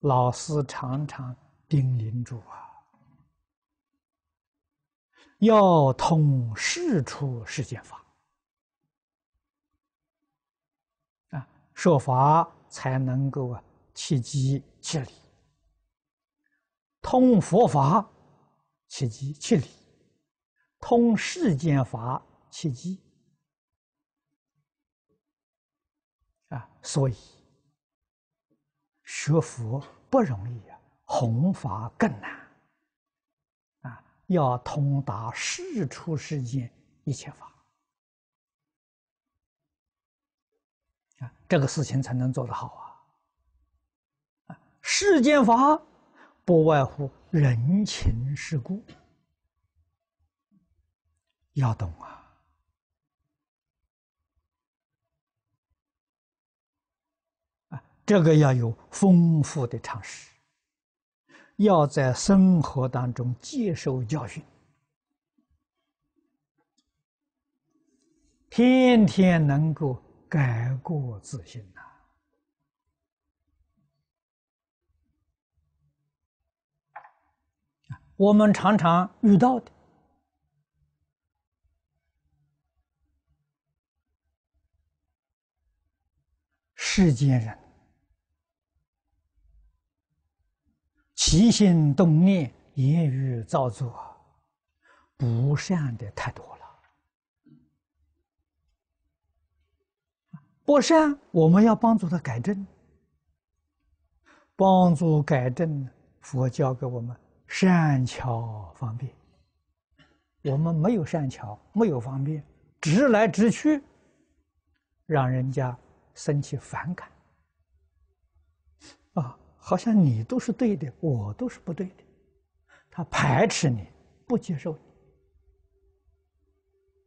老师常常叮咛住啊，要通世出世间法啊，设法才能够啊契机切理，通佛法契机切理，通世间法契机啊，所以。学佛不容易啊，弘法更难啊！要通达世出世间一切法啊，这个事情才能做得好啊！啊，世间法不外乎人情世故，要懂啊。这个要有丰富的常识，要在生活当中接受教训，天天能够改过自新呐。我们常常遇到的世间人。起心动念，言语造作，不善的太多了。不善，我们要帮助他改正。帮助改正，佛教给我们善巧方便。我们没有善巧，没有方便，直来直去，让人家生起反感啊。好像你都是对的，我都是不对的，他排斥你，不接受你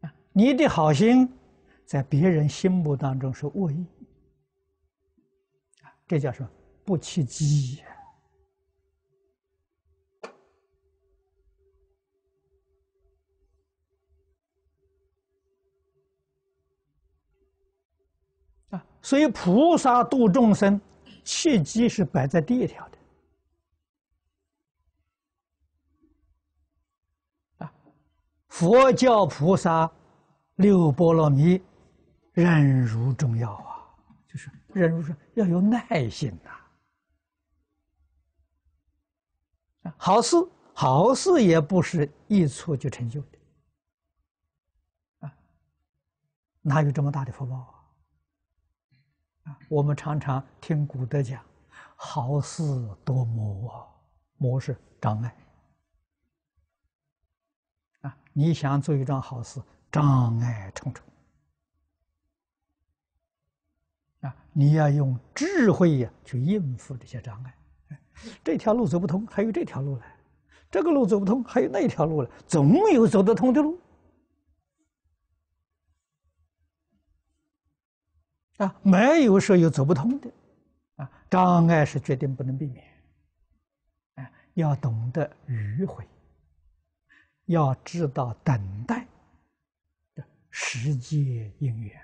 啊！你的好心，在别人心目当中是恶意啊，这叫什么？不契机啊！所以菩萨度众生。契机是摆在第一条的啊，佛教菩萨六波罗蜜，忍辱重要啊，就是忍辱说要有耐心呐。好事好事也不是一蹴就成就的哪有这么大的福报？啊，我们常常听古德讲，好事多磨，啊，磨是障碍。啊，你想做一桩好事，障碍重重。啊，你要用智慧呀去应付这些障碍。这条路走不通，还有这条路来；这个路走不通，还有那条路来。总有走得通的路。没有说有走不通的，啊，障碍是决定不能避免，啊，要懂得迂回，要知道等待的时机因缘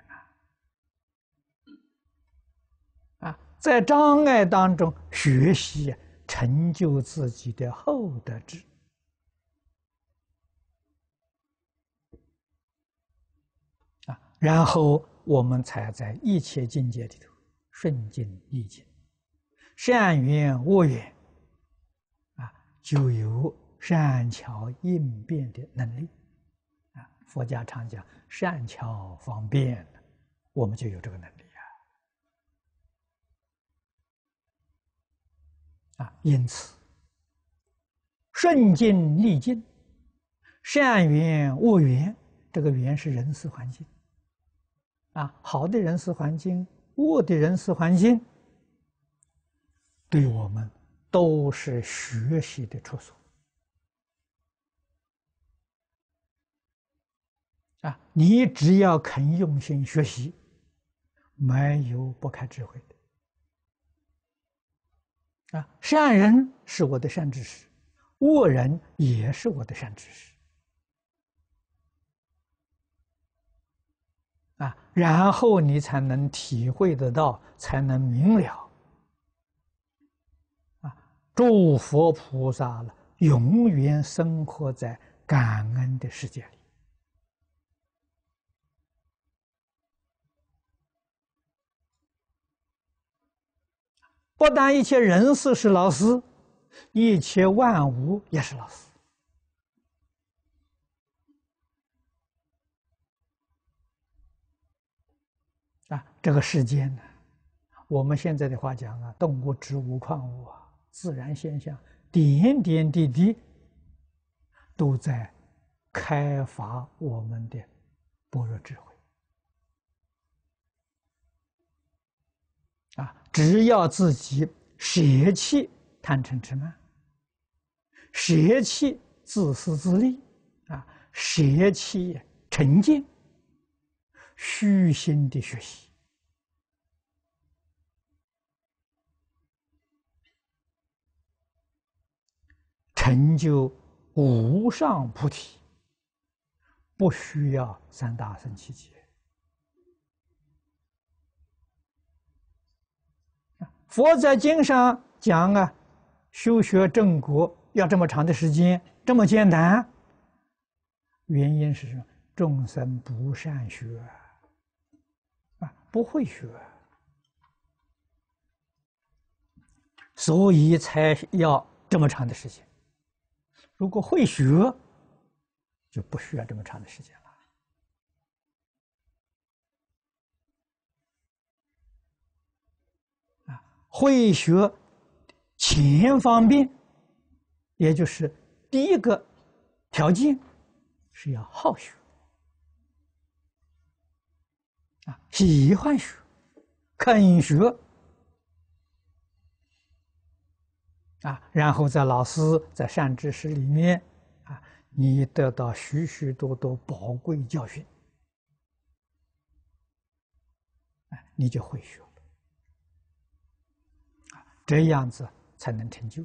啊，啊，在障碍当中学习成就自己的厚德志。然后我们才在一切境界里头顺境逆境善缘恶缘啊，就有善巧应变的能力啊。佛家常讲善巧方便，我们就有这个能力啊啊，因此顺境逆境善缘恶缘，这个缘是人事环境。啊，好的人事环境，恶的人事环境，对我们都是学习的处所。啊，你只要肯用心学习，没有不开智慧的。啊，善人是我的善知识，恶人也是我的善知识。啊，然后你才能体会得到，才能明了。啊，祝福菩萨了，永远生活在感恩的世界里。不但一切人事是老师，一切万物也是老师。啊，这个世间呢，我们现在的话讲啊，动物、植物、矿物、啊，自然现象，点点滴滴都在开发我们的薄弱智慧。啊，只要自己舍弃贪嗔痴慢，舍弃自私自利，啊，舍弃成见。虚心的学习，成就无上菩提，不需要三大圣七劫。佛在经上讲啊，修学正果要这么长的时间，这么艰难，原因是众生不善学。不会学，所以才要这么长的时间。如果会学，就不需要这么长的时间了。啊，会学前方便，也就是第一个条件是要好学。啊，喜欢学，肯学，啊，然后在老师在善知识里面，啊，你得到许许多多宝贵教训，你就会学了，啊，这样子才能成就。